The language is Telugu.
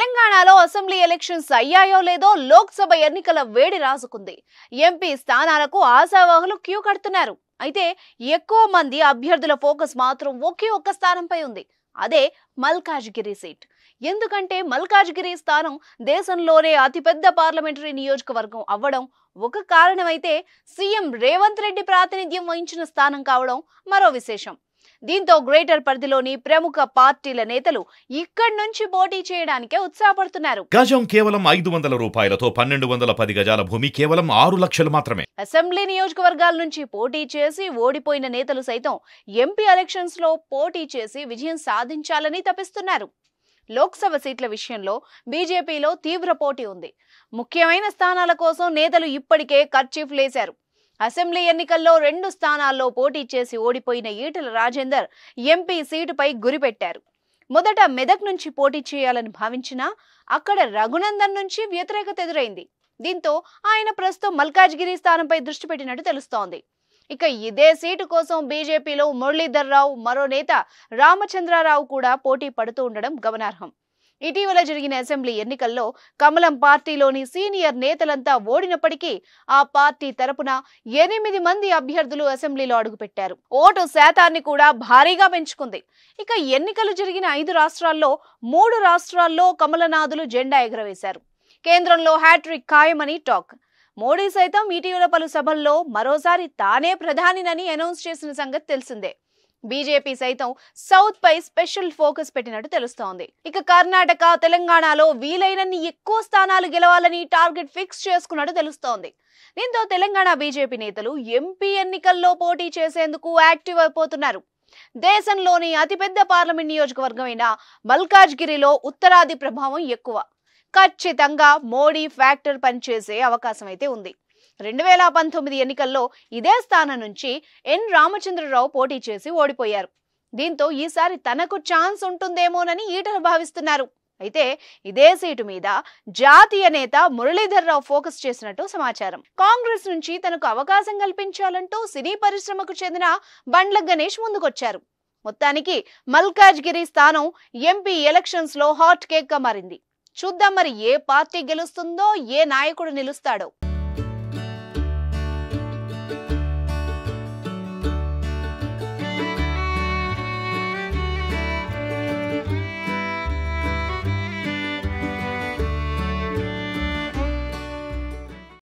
తెలంగాణలో అసెంబ్లీ ఎలక్షన్స్ అయ్యాయో లేదో లోక్సభ ఎన్నికల వేడి రాసుకుంది ఎంపీ స్థానాలకు ఆశావాహులు క్యూ కడుతున్నారు అయితే ఎక్కువ మంది అభ్యర్థుల ఫోకస్ మాత్రం ఒకే ఒక్క స్థానంపై ఉంది అదే మల్కాజ్గిరి సీట్ ఎందుకంటే మల్కాజ్గిరి స్థానం దేశంలోనే అతిపెద్ద పార్లమెంటరీ నియోజకవర్గం అవ్వడం ఒక కారణమైతే సీఎం రేవంత్ రెడ్డి ప్రాతినిధ్యం వహించిన స్థానం కావడం మరో విశేషం దీంతో గ్రేటర్ పరిధిలోని ప్రముఖ పార్టీల నేతలు ఇక్కడి నుంచి పోటీ చేయడానికే ఉత్సాహపడుతున్నారు గజం కేవలం ఐదు వందల రూపాయలతో పన్నెండు వందల పది గజాల భూమి కేవలం ఆరు లక్షలు మాత్రమే అసెంబ్లీ నియోజకవర్గాల నుంచి పోటీ చేసి ఓడిపోయిన నేతలు సైతం ఎంపీ ఎలక్షన్స్ లో పోటీ చేసి విజయం సాధించాలని తపిస్తున్నారు లోక్సభ సీట్ల విషయంలో బీజేపీలో తీవ్ర పోటీ ఉంది ముఖ్యమైన స్థానాల కోసం నేతలు ఇప్పటికే ఖర్చీఫ్ లేశారు అసెంబ్లీ ఎన్నికల్లో రెండు స్థానాల్లో పోటీ చేసి ఓడిపోయిన ఈటల రాజేందర్ ఎంపీ సీటుపై గురిపెట్టారు మొదట మెదక్ నుంచి పోటీ చేయాలని భావించినా అక్కడ రఘునందన్ నుంచి వ్యతిరేకత ఎదురైంది దీంతో ఆయన ప్రస్తుతం మల్కాజ్గిరి స్థానంపై దృష్టి పెట్టినట్టు తెలుస్తోంది ఇక ఇదే సీటు కోసం బీజేపీలో మురళీధర్ రావు మరో నేత రామచంద్రారావు కూడా పోటీ పడుతూ ఉండడం గమనార్హం ఇటీవల జరిగిన అసెంబ్లీ ఎన్నికల్లో కమలం పార్టీలోని సీనియర్ నేతలంతా ఓడినప్పటికీ ఆ పార్టీ తరపున ఎనిమిది మంది అభ్యర్థులు అసెంబ్లీలో అడుగుపెట్టారు ఓటు శాతాన్ని కూడా భారీగా పెంచుకుంది ఇక ఎన్నికలు జరిగిన ఐదు రాష్ట్రాల్లో మూడు రాష్ట్రాల్లో కమలనాథులు జెండా ఎగరవేశారు కేంద్రంలో హ్యాట్రిక్ ఖాయమని టాక్ మోడీ సైతం ఇటీవల పలు సభల్లో మరోసారి తానే ప్రధానినని అనౌన్స్ చేసిన సంగతి తెలిసిందే బీజేపీ సైతం సౌత్ పై స్పెషల్ ఫోకస్ పెట్టినట్టు తెలుస్తోంది ఇక కర్ణాటక తెలంగాణలో వీలైనన్ని ఎక్కువ స్థానాలు గెలవాలని టార్గెట్ ఫిక్స్ చేసుకున్నట్టు తెలుస్తోంది దీంతో తెలంగాణ బీజేపీ నేతలు ఎంపీ ఎన్నికల్లో పోటీ చేసేందుకు యాక్టివ్ అయిపోతున్నారు దేశంలోని అతిపెద్ద పార్లమెంట్ నియోజకవర్గమైన మల్కాజ్గిరిలో ఉత్తరాది ప్రభావం ఎక్కువ ఖచ్చితంగా మోడీ ఫ్యాక్టర్ పనిచేసే అవకాశం అయితే ఉంది రెండు వేల పంతొమ్మిది ఎన్నికల్లో ఇదే స్థానం నుంచి ఎన్ రామచంద్రరావు పోటీ చేసి ఓడిపోయారు దీంతో ఈసారి తనకు ఛాన్స్ ఉంటుందేమోనని ఈటలు భావిస్తున్నారు అయితే ఇదే సీటు మీద జాతీయ నేత మురళీధర్రావు ఫోకస్ చేసినట్టు సమాచారం కాంగ్రెస్ నుంచి తనకు అవకాశం కల్పించాలంటూ సినీ పరిశ్రమకు చెందిన బండ్ల గణేష్ ముందుకొచ్చారు మొత్తానికి మల్కాజ్గిరి స్థానం ఎంపీ ఎలక్షన్స్ లో హాట్ కేక్ గా మారింది చూద్దాం మరి ఏ పార్టీ గెలుస్తుందో ఏ నాయకుడు నిలుస్తాడో